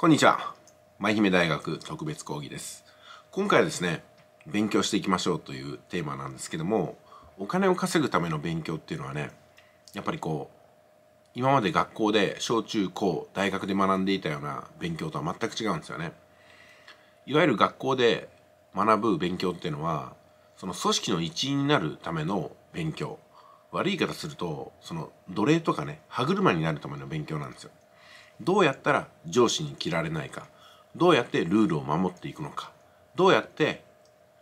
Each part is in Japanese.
こんにちは。舞姫大学特別講義です。今回はですね、勉強していきましょうというテーマなんですけども、お金を稼ぐための勉強っていうのはね、やっぱりこう、今まで学校で小中高、大学で学んでいたような勉強とは全く違うんですよね。いわゆる学校で学ぶ勉強っていうのは、その組織の一員になるための勉強。悪い言い方すると、その奴隷とかね、歯車になるための勉強なんですよ。どうやったら上司に切られないかどうやってルールを守っていくのかどうやって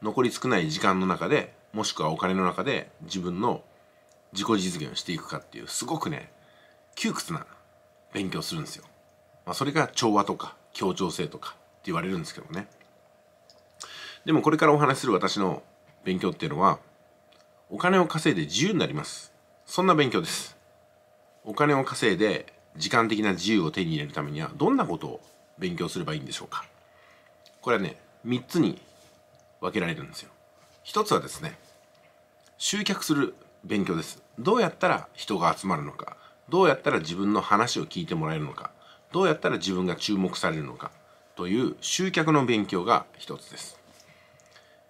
残り少ない時間の中でもしくはお金の中で自分の自己実現をしていくかっていうすごくね窮屈な勉強するんですよ。まあ、それが調和とか協調性とかって言われるんですけどね。でもこれからお話しする私の勉強っていうのはお金を稼いで自由になります。そんな勉強です。お金を稼いで時間的な自由を手に入れるためにはどんなことを勉強すればいいんでしょうかこれはね3つに分けられるんですよ一つはですね集客する勉強ですどうやったら人が集まるのかどうやったら自分の話を聞いてもらえるのかどうやったら自分が注目されるのかという集客の勉強が一つです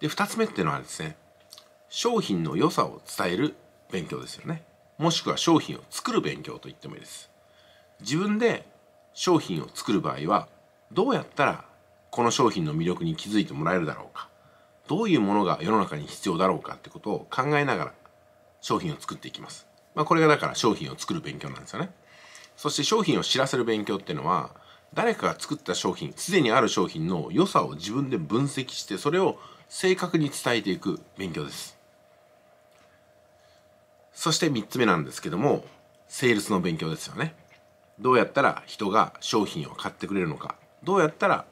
で2つ目っていうのはですね商品の良さを伝える勉強ですよねもしくは商品を作る勉強と言ってもいいです自分で商品を作る場合はどうやったらこの商品の魅力に気づいてもらえるだろうかどういうものが世の中に必要だろうかってことを考えながら商品を作っていきます。まあ、これがだから商品を作る勉強なんですよね。そして商品を知らせる勉強っていうのは誰かが作った商品すでにある商品の良さを自分で分析してそれを正確に伝えていく勉強です。そして3つ目なんですけどもセールスの勉強ですよね。どうやったら人が商品を買ってくれるのかどうやったら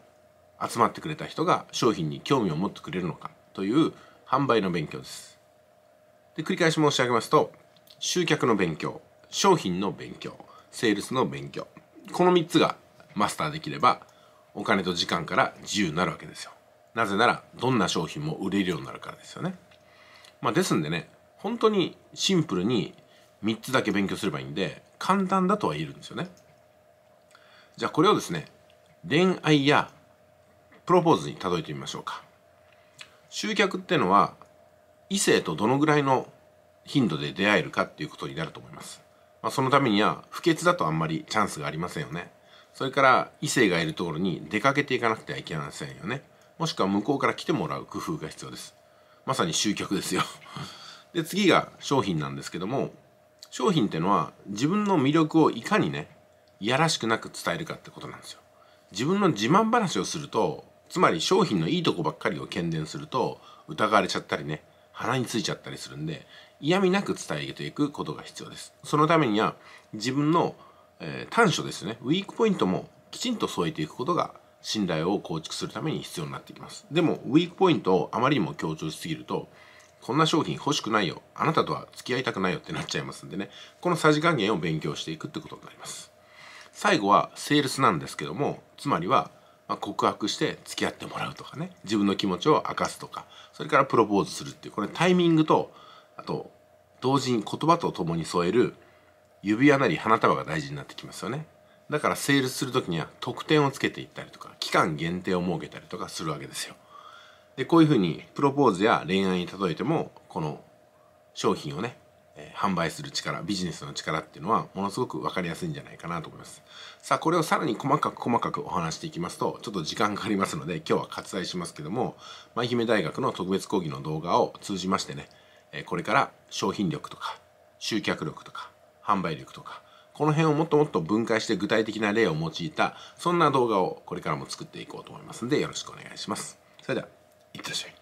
集まってくれた人が商品に興味を持ってくれるのかという販売の勉強ですで繰り返し申し上げますと集客の勉強商品の勉強セールスの勉強この3つがマスターできればお金と時間から自由になるわけですよなぜならどんな商品も売れるようになるからですよねまあですんでね本当にシンプルに3つだけ勉強すればいいんで簡単だとは言えるんですよねじゃあこれをですね恋愛やプロポーズに例えてみましょうか集客ってのは異性とどのぐらいの頻度で出会えるかっていうことになると思います、まあ、そのためには不潔だとあんまりチャンスがありませんよねそれから異性がいるところに出かけていかなくてはいけませんよねもしくは向こうから来てもらう工夫が必要ですまさに集客ですよで次が商品なんですけども商品ってのは自分の魅力をいかにねいやらしくなく伝えるかってことなんですよ。自分の自慢話をするとつまり商品のいいとこばっかりを喧伝すると疑われちゃったりね鼻についちゃったりするんで嫌味なく伝えていくことが必要です。そのためには自分の、えー、短所ですねウィークポイントもきちんと添えていくことが信頼を構築するために必要になってきます。でもウィークポイントをあまりにも強調しすぎるとこんな商品欲しくないよあなたとは付き合いたくないよってなっちゃいますんでねこのさじ加減を勉強していくってことになります。最後はセールスなんですけどもつまりはま告白して付き合ってもらうとかね自分の気持ちを明かすとかそれからプロポーズするっていうこれタイミングとあと同時に言葉とともに添える指輪なり花束が大事になってきますよねだからセールスする時には特典をつけていったりとか期間限定を設けたりとかするわけですよでこういうふうにプロポーズや恋愛に例えてもこの商品をねえ販売する力ビジネスの力っていうのはものすごく分かりやすいんじゃないかなと思いますさあこれをさらに細かく細かくお話していきますとちょっと時間かかりますので今日は割愛しますけども愛媛大学の特別講義の動画を通じましてね、えこれから商品力とか集客力とか販売力とかこの辺をもっともっと分解して具体的な例を用いたそんな動画をこれからも作っていこうと思いますんでよろしくお願いしますそれではいってらっしゃい